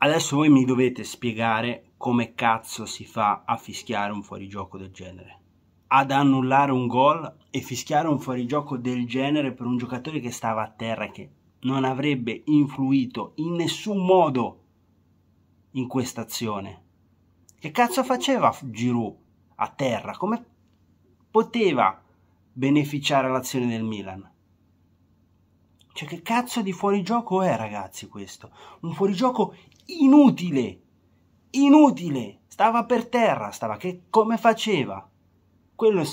Adesso voi mi dovete spiegare come cazzo si fa a fischiare un fuorigioco del genere. Ad annullare un gol e fischiare un fuorigioco del genere per un giocatore che stava a terra e che non avrebbe influito in nessun modo in questa azione. Che cazzo faceva Giroud a terra? Come poteva beneficiare l'azione del Milan? Cioè che cazzo di fuorigioco è ragazzi questo? Un fuorigioco inutile, inutile, stava per terra, stava che come faceva? Quello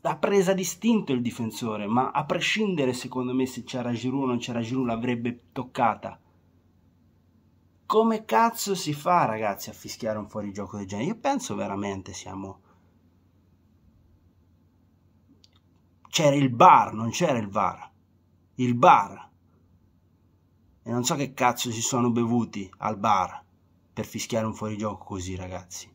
ha presa distinto il difensore, ma a prescindere secondo me se c'era Giroud o non c'era Giroud l'avrebbe toccata. Come cazzo si fa ragazzi a fischiare un fuorigioco del genere? Io penso veramente siamo... C'era il bar, non c'era il VAR il bar. E non so che cazzo si sono bevuti al bar per fischiare un fuorigioco così, ragazzi.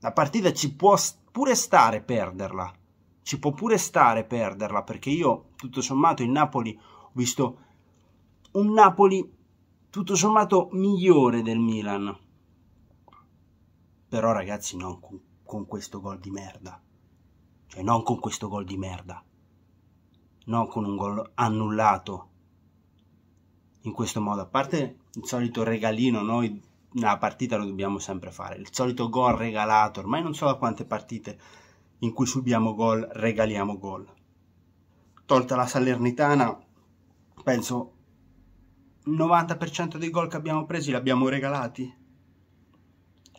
La partita ci può pure stare perderla. Ci può pure stare perderla perché io, tutto sommato, in Napoli ho visto un Napoli tutto sommato migliore del Milan. Però ragazzi, non con, con questo gol di merda. Cioè, non con questo gol di merda non con un gol annullato in questo modo, a parte il solito regalino, noi nella partita lo dobbiamo sempre fare, il solito gol regalato, ormai non so da quante partite in cui subiamo gol, regaliamo gol. Tolta la Salernitana, penso il 90% dei gol che abbiamo presi li abbiamo regalati.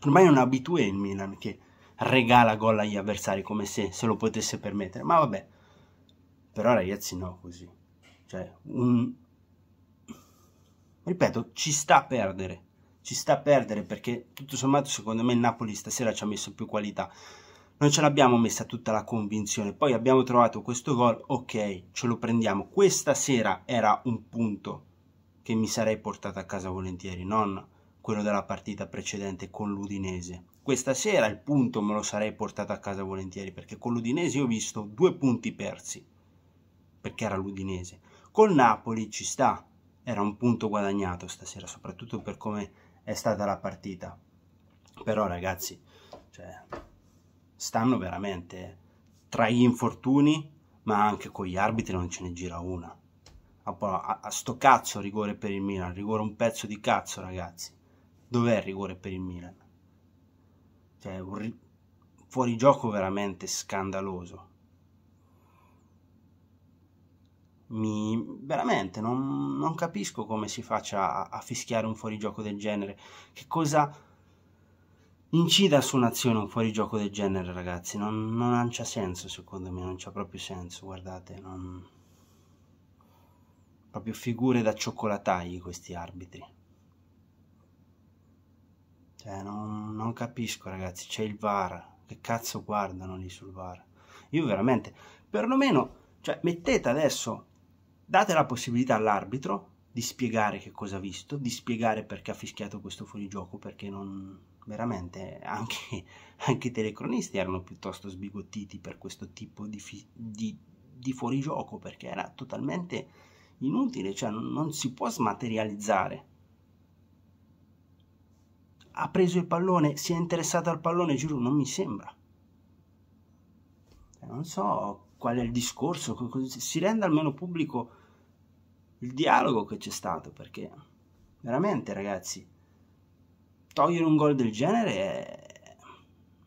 Ormai è un'abitudine il Milan che regala gol agli avversari come se se lo potesse permettere, ma vabbè però ragazzi no così. Cioè, un... ripeto, ci sta a perdere. Ci sta a perdere perché tutto sommato secondo me il Napoli stasera ci ha messo più qualità. Non ce l'abbiamo messa tutta la convinzione. Poi abbiamo trovato questo gol, ok, ce lo prendiamo. Questa sera era un punto che mi sarei portato a casa volentieri, non quello della partita precedente con l'Udinese. Questa sera il punto me lo sarei portato a casa volentieri perché con l'Udinese ho visto due punti persi perché era l'Udinese. Col Napoli ci sta, era un punto guadagnato stasera, soprattutto per come è stata la partita. Però ragazzi, cioè, stanno veramente eh. tra gli infortuni, ma anche con gli arbitri non ce ne gira una. A, a, a sto cazzo rigore per il Milan, rigore un pezzo di cazzo ragazzi. Dov'è il rigore per il Milan? Cioè, un ri- fuorigioco veramente scandaloso. Mi, veramente non, non, capisco come si faccia a, a, fischiare un fuorigioco del genere. Che cosa incida su un'azione un fuorigioco del genere, ragazzi? Non, non c'ha senso, secondo me, non c'ha proprio senso. Guardate, non... proprio figure da cioccolatagli questi arbitri. Cioè, non, non capisco, ragazzi. C'è il VAR. Che cazzo guardano lì sul VAR? Io veramente, perlomeno, cioè, mettete adesso date la possibilità all'arbitro di spiegare che cosa ha visto, di spiegare perché ha fischiato questo fuorigioco, perché non, veramente anche, anche, i telecronisti erano piuttosto sbigottiti per questo tipo di, fi, di, di fuorigioco perché era totalmente inutile, cioè non, non, si può smaterializzare. Ha preso il pallone, si è interessato al pallone, giuro, non mi sembra. Eh, non so qual è il discorso, si renda almeno pubblico il dialogo che c'è stato, perché veramente ragazzi, togliere un gol del genere è,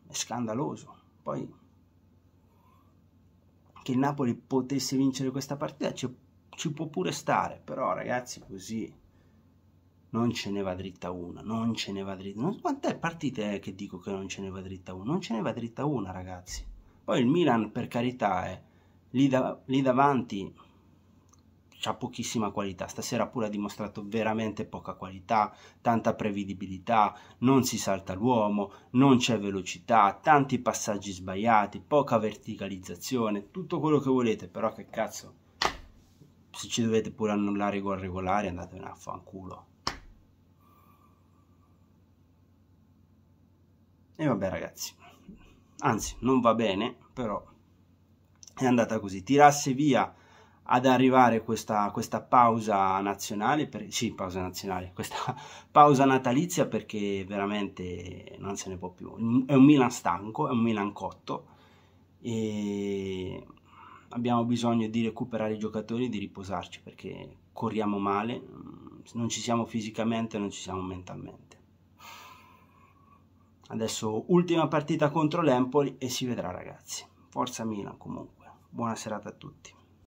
è scandaloso. Poi che il Napoli potesse vincere questa partita ci, ci può pure stare, però ragazzi così non ce ne va dritta una, non ce ne va dritta una. Quante partite è che dico che non ce ne va dritta una? Non ce ne va dritta una, ragazzi. Poi il Milan, per carità, è, eh, lì, da, lì davanti ha pochissima qualità. Stasera pure ha dimostrato veramente poca qualità, tanta prevedibilità, non si salta l'uomo, non c'è velocità, tanti passaggi sbagliati, poca verticalizzazione, tutto quello che volete, però che cazzo, se ci dovete pure annullare i gol regolari andatevene a fanculo. E vabbè ragazzi anzi non va bene, però è andata così, tirasse via ad arrivare questa, questa pausa nazionale, per, sì pausa nazionale, questa pausa natalizia perché veramente non se ne può più, è un Milan stanco, è un Milan cotto e abbiamo bisogno di recuperare i giocatori e di riposarci perché corriamo male, non ci siamo fisicamente, non ci siamo mentalmente. Adesso ultima partita contro l'Empoli e si vedrà ragazzi. Forza Milan comunque. Buona serata a tutti.